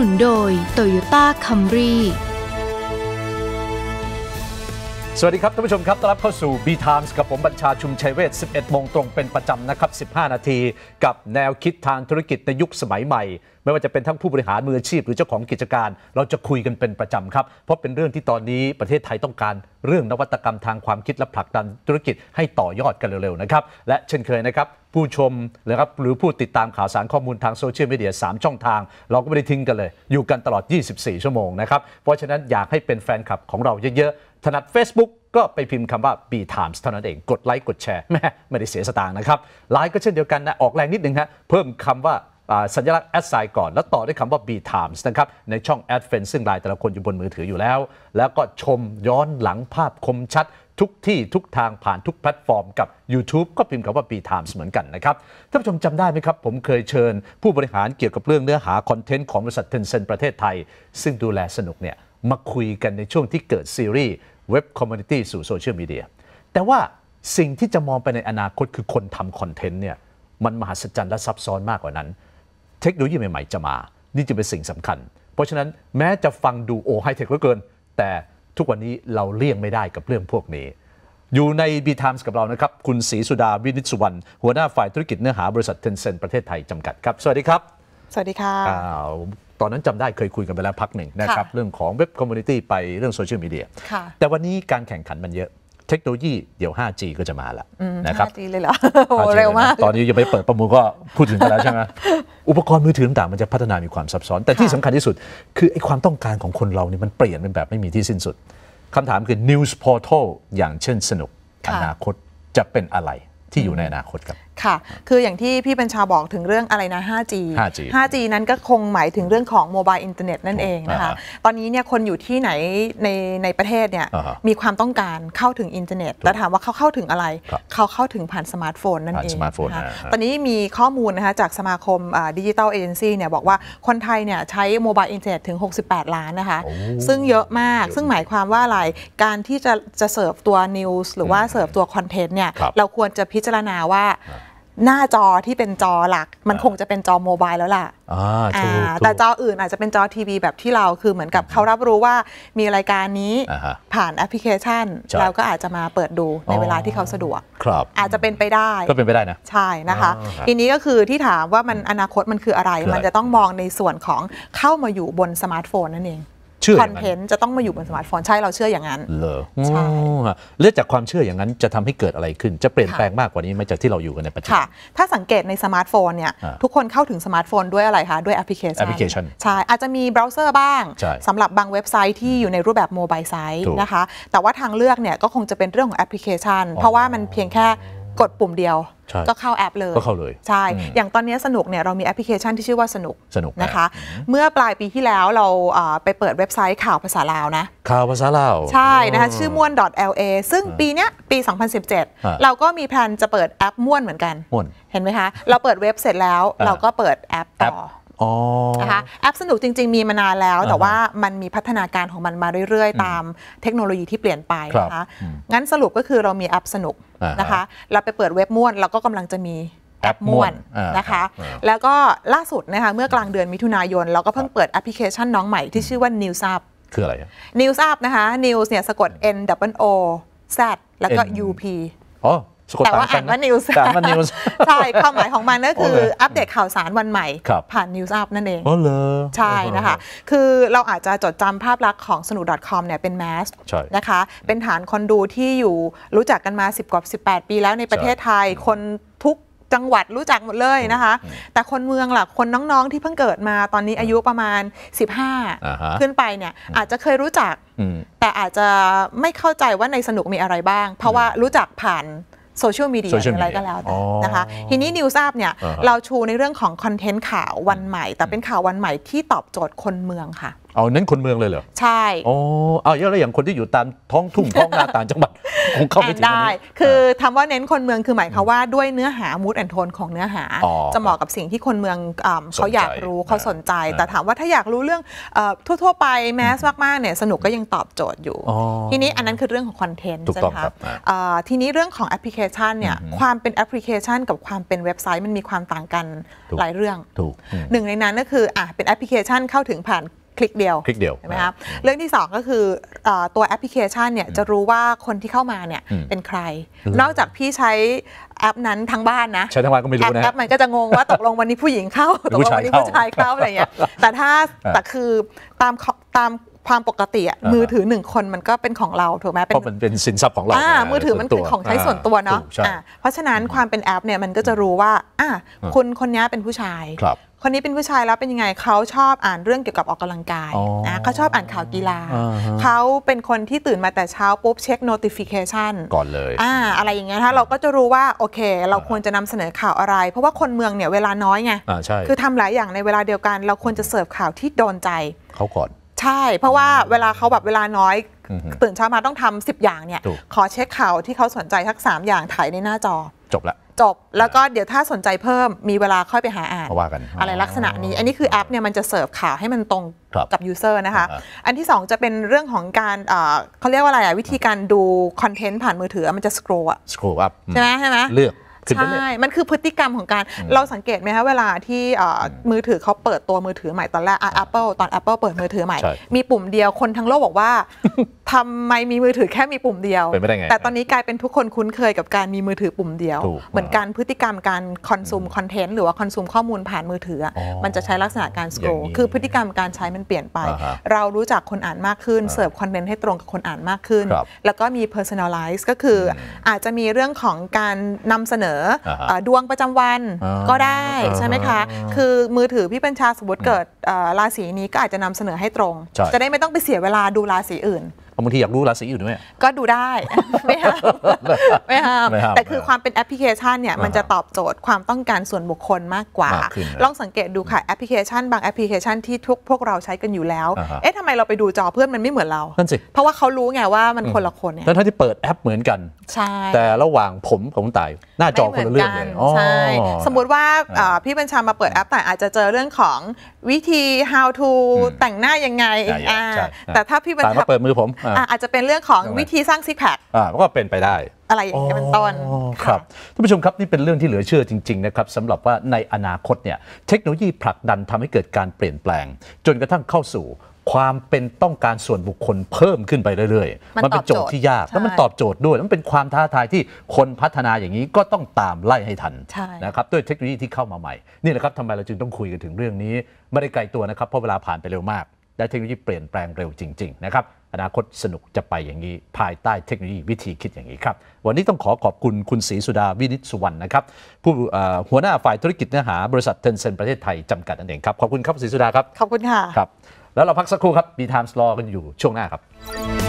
ุนโดยโตโยต้าคัมรี สวัสดีครับท่านผู้ชมครับต้อนรับเข้าสู่ B Times กับผมบัญชาชุมชัยเวศ11โมงตรงเป็นประจำนะครับ 15 นาที กับแนวคิดทางธุรกิจในยุคสมัยใหม่ไม่ว่าจะเป็นทั้งผู้บริหารมืออาชีพหรือเจ้าของกิจการ เราจะคุยกันเป็นประจำครับ เพราะเป็นเรื่องที่ตอนนี้ประเทศไทยต้องการ เรื่องนวัตกรรมทางความคิดและผลักดันธุรกิจให้ต่อยอดกันเร็วๆนะครับ และเช่นเคยนะครับ ผู้ชมนะครับหรือผู้ติดตามข่าวสารข้อมูลทางโซเชียลมีเดีย3ช่องทาง เราก็ไม่ได้ทิ้งกันเลยอยู่กันตลอด 24 ชั่วโมงนะครับเพราะฉะนั้นอยากให้เป็นแฟนคลับของเราเยอะๆถนัด Facebook ก็ไปพิมพ์คำว่า B Times เท่านั้นเองกดไลค์กดแชร์แม่ไม่ได้เสียสตางค์นะครับไลค์ก็เช่นเดียวกันนะออกแรงนิดนึงฮะเพิ่มคำว่าสัญลักษณ์แอ s ไ g n ก่อน แล้วต่อด้วยคำว่า B Times นะครับ ในช่อง Ad f เฟ e n ซึ่งไลน์แต่ละคนอยู่บนมือถืออยู่แล้ว แล้วก็ชมย้อนหลังภาพคมชัด ทุกที่ทุกทางผ่านทุกแพลตฟอร์มกับ YouTube ก็พิมพ์คำว่า B Times เหมือนกันนะครับท่านผู้ชมจำได้ไหมครับ ผมเคยเชิญผู้บริหารเกี่ยวกับเรื่องเนื้อหาคอนเทนต์ของบริษัทเทนเซนประเทศไทย ซึ่งดูแลสนุกเนี่ยมาคุยกันในช่วงที่เกิดซีรีส์เว็บคอมมูนิตี้สู่โซเชียลมีเดียแต่ว่าสิ่งที่จะมองไปในอนาคตคือคนทำคอนเทนต์เนี่ยมันมหัศจรรย์และซับซ้อนมากกว่านั้นเทคโนโลยีใหม่ ๆจะมา นี่จะเป็นสิ่งสำคัญ เพราะฉะนั้นแม้จะฟังดูโอไฮเทคเหลือเกิน แต่ทุกวันนี้เราเลี่ยงไม่ได้กับเรื่องพวกนี้ อยู่ใน B Times กับเรานะครับ คุณศรีสุดาวินิสุวรรณหัวหน้าฝ่ายธุรกิจเนื้อหาบริษัทเทนเซนประเทศไทยจำกัดครับ สวัสดีครับ สวัสดีค่ะตอนนั้นจำได้เคยคุยกันไปแล้วพักหนึ่งนะครับ เรื่องของเว็บคอมมูนิตี้ไปเรื่องโซเชียลมีเดียแต่วันนี้การแข่งขันมันเยอะเทคโนโลยี เดี๋ยว 5G ก็จะมาแล้วนะครับ 5G เลยเหรอเร็วมาก ตอนนี้ยังไม่เปิดประมูลก็พูดถึงกันแล้วใช่ไหม อุปกรณ์มือถือต่างมันจะพัฒนามีความซับซ้อน แต่ที่สำคัญที่สุดคือไอ้ความต้องการของคนเรานี่มันเปลี่ยนเป็นแบบไม่มีที่สิ้นสุด คำถามคือ news portal อย่างเช่นสนุกอนาคตจะเป็นอะไรที่อยู่ในอนาคตครับค่ะ คืออย่างที่พี่บัญชาบอกถึงเรื่องอะไรนะ 5G 5G 5G นั้นก็คงหมายถึงเรื่องของโมบายอินเทอร์เน็ตนั่นเองนะคะ ตอนนี้เนี่ยคนอยู่ที่ไหนในในประเทศเนี่ย มีความต้องการเข้าถึงอินเทอร์เน็ตแต่ถามว่าเขาเข้าถึงอะไร เขาเข้าถึงผ่านสมาร์ทโฟนนั่นเองนตอนนี้มีข้อมูลนะคะจากสมาคมดิจิทัลเอเจนซี่เนี่ยบอกว่า คนไทยเนี่ยใช้โมบายอินเทอร์เน็ตถึง 68 ล้านนะคะ ซึ่งเยอะมาก ซึ่งหมายความว่าอะไร การที่จะจะเสิร์ฟตัวนิวส์หรือว่าเสิร์ฟตัวคอนเทนต์เนี่ย เราควรจะพิจารณาว่าหน้าจอที่เป็นจอหลัก มันคงจะเป็นจอโมบายแล้วล่ะแต่จออื่นอาจจะเป็นจอทีวีแบบที่เราคือเหมือนกับเขารับรู้ว่ามีรายการนี้ผ่านแอปพลิเคชันเราก็อาจจะมาเปิดดูในเวลาที่เขาสะดวก ครับอาจจะเป็นไปได้ก็เป็นไปได้นะใช่นะคะ ทีนี้ก็คือที่ถามว่ามันอนาคตมันคืออะไร มันจะต้องมองในส่วนของเข้ามาอยู่บนสมาร์ทโฟนนั่นเองชื่อคอนเทนต์จะต้องมาอยู่บนสมาร์ทโฟน ใช่เราเชื่ออย่างนั้น เหรอใช่เลือกจากความเชื่ออย่างนั้นจะทำให้เกิดอะไรขึ้น จะเปลี่ยนแปลงมากกว่านี้ไหมจากที่เราอยู่กันในปัจจุบันถ้าสังเกตในสมาร์ทโฟนเนี่ยทุกคนเข้าถึงสมาร์ทโฟนด้วยอะไรคะด้วยแอปพลิเคชันแอปพลิเคชันใช่ อาจจะมีเบราว์เซอร์บ้างสำหรับบางเว็บไซต์ที่อยู่ในรูปแบบโมบายไซต์นะคะแต่ว่าทางเลือกเนี่ยก็คงจะเป็นเรื่องของแอปพลิเคชัน เพราะว่ามันเพียงแค่กดปุ่มเดียวก็เข้าแอปเลยก็เข้าเลยใช่ อย่างตอนนี้สนุกเนี่ยเรามีแอปพลิเคชันที่ชื่อว่าสนุกสนุกนะคะ เมื่อปลายปีที่แล้วเราไปเปิดเว็บไซต์ข่าวภาษาลาวนะ ข่าวภาษาลาว ใช่นะคะชื่อม่วน .la ซึ่งปีเนี้ยปี 2017 เราก็มีแพลนจะเปิดแอปม่วนเหมือนกันเห็นไหมคะ เราเปิดเว็บเสร็จแล้วเราก็เปิดแอปต่อนะคะแอปสนุกจริงๆมีมานานแล้วแต่ว่ามันมีพัฒนาการของมันมาเรื่อยๆ ตามเทคโนโลยีที่เปลี่ยนไปนะคะ งั้นสรุปก็คือเรามีแอปสนุกนะคะเราไปเปิดเว็บม่วน เราก็กำลังจะมีแอปม่วนนะคะแล้วก็ล่าสุดนะคะเมื่อกลางเดือนมิถุนายนเราก็เพิ่งเปิดแอปพลิเคชันน้องใหม่ที่ชื่อว่า News Up คืออะไร News Up นะคะ News เนี่ยสะกด N W O Z แล้วก็ U P อ๋อสกดแต่ว่าอ่านว่านิวส์แต่ว่านิวส์ใช่ความหมายของมันก็คือ อัปเดตข่าวสารวันใหม่ ผ่านนิวส์อัพนั่นเองอ๋อเลยใช่ นะคะ คือเราอาจจะจดจำภาพลักษณ์ของสนุด .com เนี่ยเป็นแมสนะคะ เป็นฐานคนดูที่อยู่รู้จักกันมา 10 กว่า 18 ปีแล้วในประเทศไทยคนทุกจังหวัดรู้จักหมดเลยนะคะ แต่คนเมืองล่ะคนน้องๆที่เพิ่งเกิดมาตอนนี้อายุประมาณ 15 ขึ้นไปเนี่ยอาจจะเคยรู้จักแต่อาจจะไม่เข้าใจว่าในสนุกมีอะไรบ้าง เพราะว่ารู้จักผ่านโซเชียลมีเดียอะไรก็แล้ว แต่ นะคะ ทีนี้นิวซัาบเนี่ย เราชูในเรื่องของคอนเทนต์ข่าววันใหม่ แต่เป็นข่าววันใหม่ที่ตอบโจทย์คนเมืองค่ะเอาน้นคนเมืองเลยเหรอ ใช่ อ๋อเอาแล้วอย่างคนที่อยู่ตามท้องทุ่ง ท้อง นาต่างจังหวัดคงเข้าไปถึงได้ คือทาว่าเน้นคนเมืองคือหมายความว่าด้วยเนื้อหามูดแอนโทนของเนื้อหาจะเหมาะกับสิ่งที่คนเมืองเขาอยากรู้เขาสนใจ แต่ถามว่าถ้าอยากรู้เรื่องทั่ว ๆ ไปแมสมากๆเนี่ยสนุกก็ยังตอบโจทย์อยู่ ทีนี้อันนั้นคือเรื่องของคอนเทนต์ใช่ไหมคะทีนี้เรื่องของแอปพลิเคชันเนี่ยความเป็นแอปพลิเคชันกับความเป็นเว็บไซต์มันมีความต่างกันหลายเรื่องหนึ่งในนั้นก็คืออ่ะเป็นแอปพลิเคชันเข้าถึงผ่านคลิกเดียวคลิกเดียวใช่ไหมครับเรื่องที่ 2 ก็คือตัวแอปพลิเคชันเนี่ยจะรู้ว่าคนที่เข้ามาเนี่ยเป็นใคร นอกจากพี่ใช้แอปนั้นทั้งบ้านนะใช้ทั้งวันก็ไม่รู้นะแอปมันก็จะงงว่าตกลงวันนี้ผู้หญิงเข้าตกลงวันนี้ผู้ชายเข้าอะไรเงี้ยแต่ถ้าแต่คือตามตามความปกติอะมือถือหนึ่งคนมันก็เป็นของเราถูกไหมเพราะมันเป็นสินทรัพย์ของเรา อ่ามือถือมันเป็นของใช้ส่วนตัวเนาะเพราะฉะนั้นความเป็นแอปเนี่ยมันก็จะรู้ว่าอ่าคุณคนนี้เป็นผู้ชายคนนี้เป็นผู้ชายแล้วเป็นยังไง เขาชอบอ่านเรื่องเกี่ยวกับออกกำลังกายนะเขาชอบอ่านข่าวกีฬาเขาเป็นคนที่ตื่นมาแต่เช้าปุ๊บเช็ค notification ก่อนเลย อ่าอะไรอย่างเงี้ยถ้าเราก็จะรู้ว่าโอเค เราควรจะนำเสนอข่าวอะไร เพราะว่าคนเมืองเนี่ยเวลาน้อยไงอใช่ คือทำหลายอย่างในเวลาเดียวกัน เราควรจะเสิร์ฟข่าวที่โดนใจ เขาก่อน ใช่ เพราะว่าเวลาเขาแบบเวลาน้อย ตื่นเช้ามาต้องทำ10อย่างเนี่ย ขอเช็คข่าวที่เขาสนใจทัก 3 อย่างถ่ายในหน้าจอจบละจบแล้วก็เดี๋ยวถ้าสนใจเพิ่มมีเวลาค่อยไปหาอ่านว่ากันอะไรลักษณะนี้ อันนี้คือแอปเนี่ยมันจะเสิร์ฟข่าวให้มันตรงกับยูเซอร์นะคะ อันที่2จะเป็นเรื่องของการเขาเรียกว่าอะไรอ่ะ วิธีการดูคอนเทนต์ผ่านมือถือมันจะสครอ่อะสครอลอัพใช่ไหมใช่ไหมเลือก ใช่ มันคือพฤติกรรมของการเราสังเกตไหมคะเวลาที่มือถือเขาเปิดตัวมือถือใหม่ ตอนแรกอ Apple ตอน Apple เปิดมือถือใหม่มีปุ่มเดียวคนทั้งโลกบอกว่าทำไมมีมือถือแค่มีปุ่มเดียวไไแต่ตอนนี้กลายเป็นทุกคนคุ้นเคยกับการมีมือถือปุ่มเดียว เหมือนการพฤติกรรมการคอนซูมคอนเทนต์หรือว่าคอนซูมข้อมูลผ่านมือถือมันจะใช้ลักษณะการสโกรคือพฤติกรรมการใช้มันเปลี่ยนไป เรารู้จักคนอ่านมากขึ้น เสิร์ฟคอนเทนต์ให้ตรงกับคนอ่านมากขึ้น แล้วก็มี personalize ก็คืออาจจะมีเรื่องของการนำเสนอดวงประจำวันก็ได้ใช่ไหมคะ คือมือถือพี่ปัญชาสมมติเกิดราศีนี้ก็อาจจะนำเสนอให้ตรง จะได้ไม่ต้องไปเสียเวลาดูราศีอื่นบางทีอยากรู้ราศีอยู่ด้วยก็ดูได้ไม่ห้ามไม่ห้ามแต่คือความเป็นแอปพลิเคชันเนี่ยมันจะตอบโจทย์ความต้องการส่วนบุคคลมากกว่า ลองสังเกตดูค่ะแอปพลิเคชันบางแอปพลิเคชันที่ทุกพวกเราใช้กันอยู่แล้ว เอ๊ะทำไมเราไปดูจอเพื่อนมันไม่เหมือนเรา เพราะว่าเขารู้ไงว่ามันคนละคนเนี่ยท่านที่เปิดแอปเหมือนกันใช่แต่ระหว่างผมกับคุณต่ายหน้าจอคนละเรื่องเลยใช่สมมุติว่าพี่บัญชามาเปิดแอป แต่อาจจะเจอเรื่องของวิธี how to แต่งหน้ายังไงแต่ถ้าพี่บัญชาเปิดมือผมอาจจะเป็นเรื่องของวิธีสร้างซิกแพคก็เป็นไปได้ อะไรอย่างนี้เป็นต้น ครับท่านผู้ชมครับ นี่เป็นเรื่องที่เหลือเชื่อจริง ๆ นะครับสำหรับว่าในอนาคตเนี่ย เทคโนโลยีผลักดันทำให้เกิดการเปลี่ยนแปลง จนกระทั่งเข้าสู่ ความเป็นต้องการส่วนบุคคลเพิ่มขึ้นไปเรื่อย ๆ มันเป็นโจทย์ที่ยากแล้วมันตอบโจทย์ด้วยมันเป็นความท้าทายที่คนพัฒนาอย่างนี้ก็ต้องตามไล่ให้ทันนะครับด้วยเทคโนโลยีที่เข้ามาใหม่นี่แหละครับทำไมเราจึงต้องคุยกันถึงเรื่องนี้ ไม่ได้ไกลตัวนะครับเพราะเวลาผ่านไปเร็วมากและเทคโนโลยีเปลี่ยนแปลงเร็วจริงๆนะครับ อนาคตสนุกจะไปอย่างนี้ภายใต้เทคโนโลยีวิธีคิดอย่างนี้ครับวันนี้ต้องขอขอบคุณคุณศรีสุดาวินิจสุวรรณนะครับ ผู้หัวหน้าฝ่ายธุรกิจเนื้อหาบริษัทเทนเซนประเทศไทยจำกัดนั่นเองครับ ขอบคุณครับศรีสุดาครับ ขอบคุณค่ะครับแล้วเราพักสักครู่ครับมีไทม์สโลกันอยู่ช่วงหน้าครับ